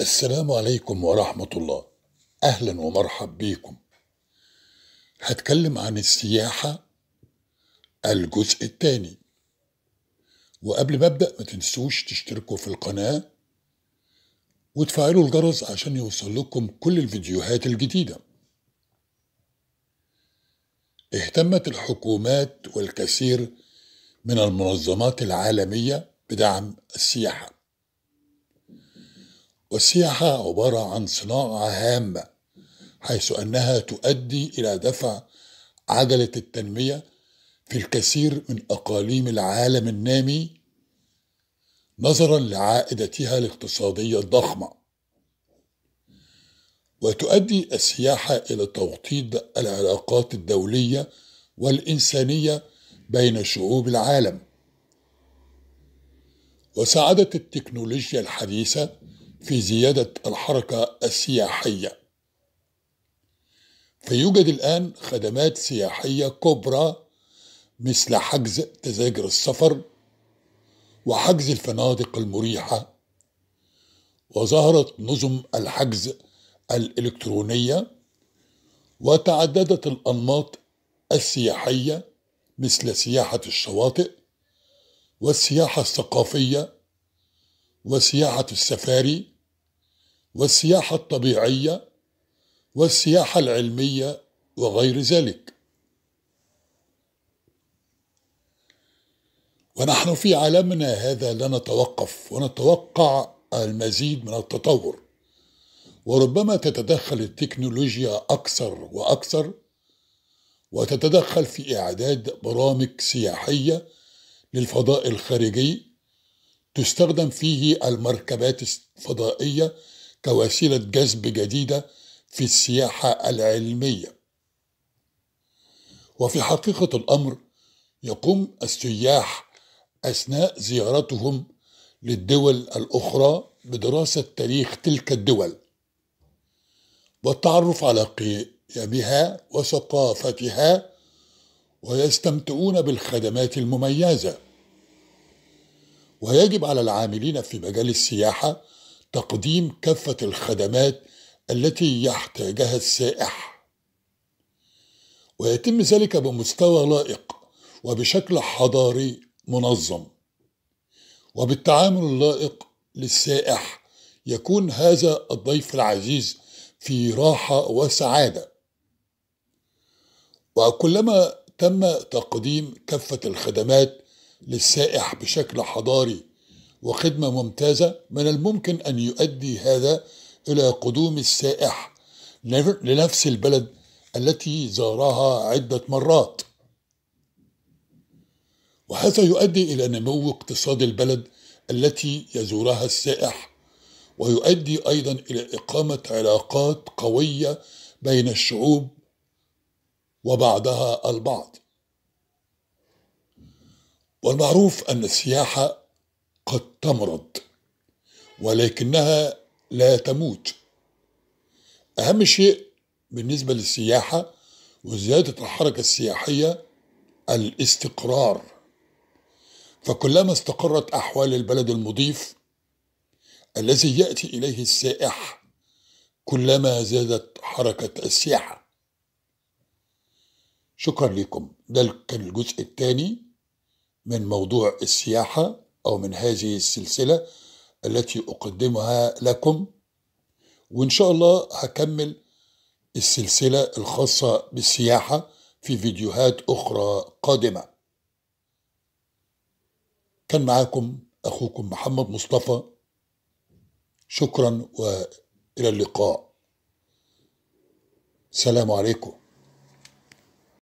السلام عليكم ورحمة الله أهلا ومرحب بيكم هتكلم عن السياحة الجزء الثاني وقبل ما أبدأ ما تنسوش تشتركوا في القناة وتفعلوا الجرس عشان يوصل لكم كل الفيديوهات الجديدة اهتمت الحكومات والكثير من المنظمات العالمية بدعم السياحة والسياحة عبارة عن صناعة هامة حيث أنها تؤدي إلى دفع عجلة التنمية في الكثير من أقاليم العالم النامي نظرا لعائدتها الاقتصادية الضخمة وتؤدي السياحة إلى توطيد العلاقات الدولية والإنسانية بين شعوب العالم وساعدت التكنولوجيا الحديثة في زيادة الحركة السياحية فيوجد الآن خدمات سياحية كبرى مثل حجز تذاكر السفر وحجز الفنادق المريحة وظهرت نظم الحجز الإلكترونية وتعددت الأنماط السياحية مثل سياحة الشواطئ والسياحة الثقافية وسياحة السفاري والسياحة الطبيعية والسياحة العلمية وغير ذلك ونحن في عالمنا هذا لا نتوقف ونتوقع المزيد من التطور وربما تتدخل التكنولوجيا أكثر وأكثر وتتدخل في إعداد برامج سياحية للفضاء الخارجي تستخدم فيه المركبات الفضائية كوسيلة جذب جديدة في السياحة العلمية وفي حقيقة الأمر يقوم السياح أثناء زيارتهم للدول الأخرى بدراسة تاريخ تلك الدول والتعرف على قيمها وثقافتها ويستمتعون بالخدمات المميزه ويجب على العاملين في مجال السياحة تقديم كافة الخدمات التي يحتاجها السائح ويتم ذلك بمستوى لائق وبشكل حضاري منظم وبالتعامل اللائق للسائح يكون هذا الضيف العزيز في راحه وسعاده وكلما تم تقديم كافه الخدمات للسائح بشكل حضاري وخدمة ممتازة من الممكن أن يؤدي هذا إلى قدوم السائح لنفس البلد التي زارها عدة مرات وهذا يؤدي إلى نمو اقتصاد البلد التي يزورها السائح ويؤدي أيضا إلى إقامة علاقات قوية بين الشعوب وبعضها البعض والمعروف أن السياحة قد تمرض ولكنها لا تموت أهم شيء بالنسبة للسياحة وزيادة الحركة السياحية الاستقرار فكلما استقرت أحوال البلد المضيف الذي يأتي إليه السائح كلما زادت حركة السياحة شكرا لكم ده كان الجزء الثاني من موضوع السياحة أو من هذه السلسلة التي أقدمها لكم وإن شاء الله هكمل السلسلة الخاصة بالسياحة في فيديوهات أخرى قادمة كان معاكم أخوكم محمد مصطفى شكرا وإلى اللقاء السلام عليكم